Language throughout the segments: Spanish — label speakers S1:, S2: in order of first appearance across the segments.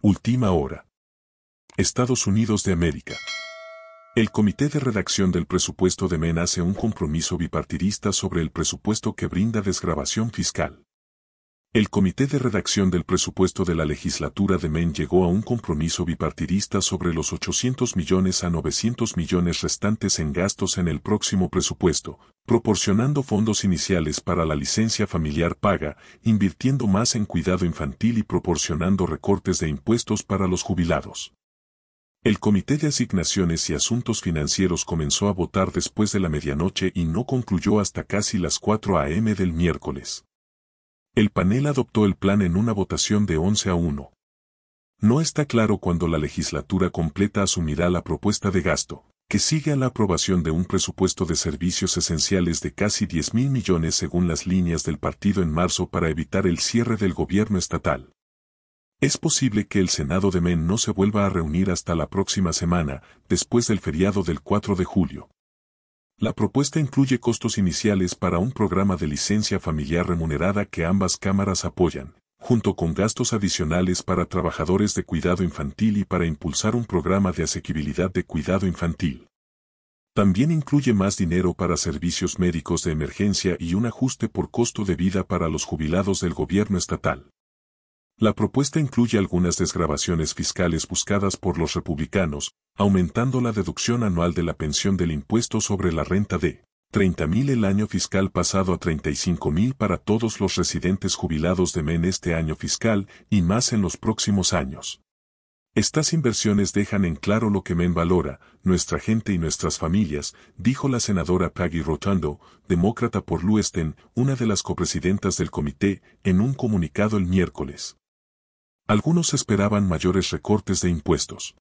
S1: Última hora. Estados Unidos de América. El Comité de Redacción del Presupuesto de MEN hace un compromiso bipartidista sobre el presupuesto que brinda desgrabación fiscal. El Comité de Redacción del Presupuesto de la Legislatura de MEN llegó a un compromiso bipartidista sobre los 800 millones a 900 millones restantes en gastos en el próximo presupuesto, proporcionando fondos iniciales para la licencia familiar paga, invirtiendo más en cuidado infantil y proporcionando recortes de impuestos para los jubilados. El Comité de Asignaciones y Asuntos Financieros comenzó a votar después de la medianoche y no concluyó hasta casi las 4 a.m. del miércoles. El panel adoptó el plan en una votación de 11 a 1. No está claro cuándo la legislatura completa asumirá la propuesta de gasto, que sigue a la aprobación de un presupuesto de servicios esenciales de casi 10 mil millones según las líneas del partido en marzo para evitar el cierre del gobierno estatal. Es posible que el Senado de MEN no se vuelva a reunir hasta la próxima semana, después del feriado del 4 de julio. La propuesta incluye costos iniciales para un programa de licencia familiar remunerada que ambas cámaras apoyan, junto con gastos adicionales para trabajadores de cuidado infantil y para impulsar un programa de asequibilidad de cuidado infantil. También incluye más dinero para servicios médicos de emergencia y un ajuste por costo de vida para los jubilados del gobierno estatal. La propuesta incluye algunas desgrabaciones fiscales buscadas por los republicanos, aumentando la deducción anual de la pensión del impuesto sobre la renta de 30.000 el año fiscal pasado a 35.000 para todos los residentes jubilados de MEN este año fiscal y más en los próximos años. Estas inversiones dejan en claro lo que MEN valora, nuestra gente y nuestras familias, dijo la senadora Peggy rotando, demócrata por Lewiston, una de las copresidentas del comité, en un comunicado el miércoles. Algunos esperaban mayores recortes de impuestos.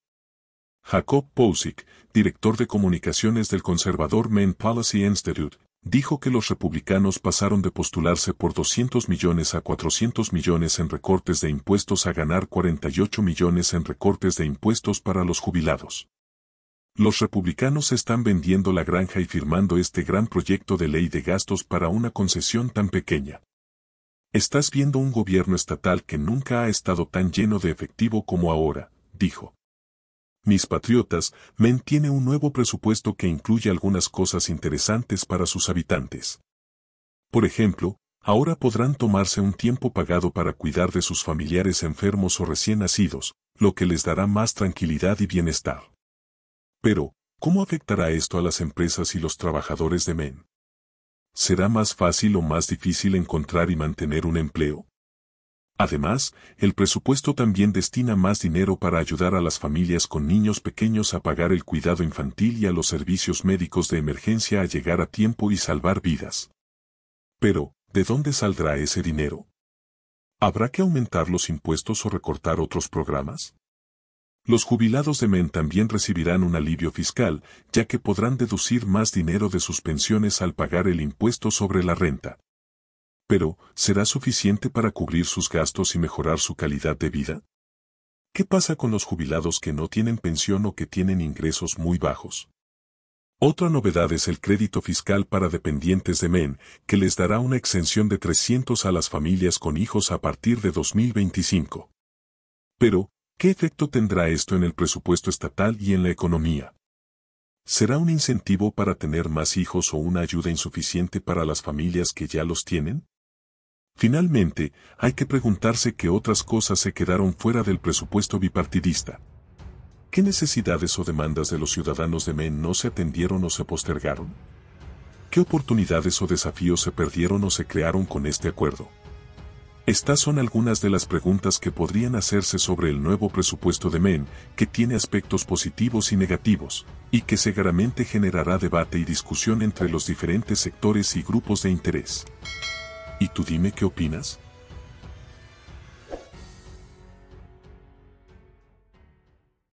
S1: Jacob Posick, director de comunicaciones del conservador Maine Policy Institute, dijo que los republicanos pasaron de postularse por 200 millones a 400 millones en recortes de impuestos a ganar 48 millones en recortes de impuestos para los jubilados. Los republicanos están vendiendo la granja y firmando este gran proyecto de ley de gastos para una concesión tan pequeña. Estás viendo un gobierno estatal que nunca ha estado tan lleno de efectivo como ahora, dijo. Mis patriotas, MEN tiene un nuevo presupuesto que incluye algunas cosas interesantes para sus habitantes. Por ejemplo, ahora podrán tomarse un tiempo pagado para cuidar de sus familiares enfermos o recién nacidos, lo que les dará más tranquilidad y bienestar. Pero, ¿cómo afectará esto a las empresas y los trabajadores de MEN? será más fácil o más difícil encontrar y mantener un empleo. Además, el presupuesto también destina más dinero para ayudar a las familias con niños pequeños a pagar el cuidado infantil y a los servicios médicos de emergencia a llegar a tiempo y salvar vidas. Pero, ¿de dónde saldrá ese dinero? ¿Habrá que aumentar los impuestos o recortar otros programas? Los jubilados de MEN también recibirán un alivio fiscal, ya que podrán deducir más dinero de sus pensiones al pagar el impuesto sobre la renta. Pero, ¿será suficiente para cubrir sus gastos y mejorar su calidad de vida? ¿Qué pasa con los jubilados que no tienen pensión o que tienen ingresos muy bajos? Otra novedad es el crédito fiscal para dependientes de MEN, que les dará una exención de 300 a las familias con hijos a partir de 2025. Pero, ¿Qué efecto tendrá esto en el presupuesto estatal y en la economía? ¿Será un incentivo para tener más hijos o una ayuda insuficiente para las familias que ya los tienen? Finalmente, hay que preguntarse qué otras cosas se quedaron fuera del presupuesto bipartidista. ¿Qué necesidades o demandas de los ciudadanos de MEN no se atendieron o se postergaron? ¿Qué oportunidades o desafíos se perdieron o se crearon con este acuerdo? Estas son algunas de las preguntas que podrían hacerse sobre el nuevo presupuesto de MEN, que tiene aspectos positivos y negativos, y que seguramente generará debate y discusión entre los diferentes sectores y grupos de interés. ¿Y tú dime qué opinas?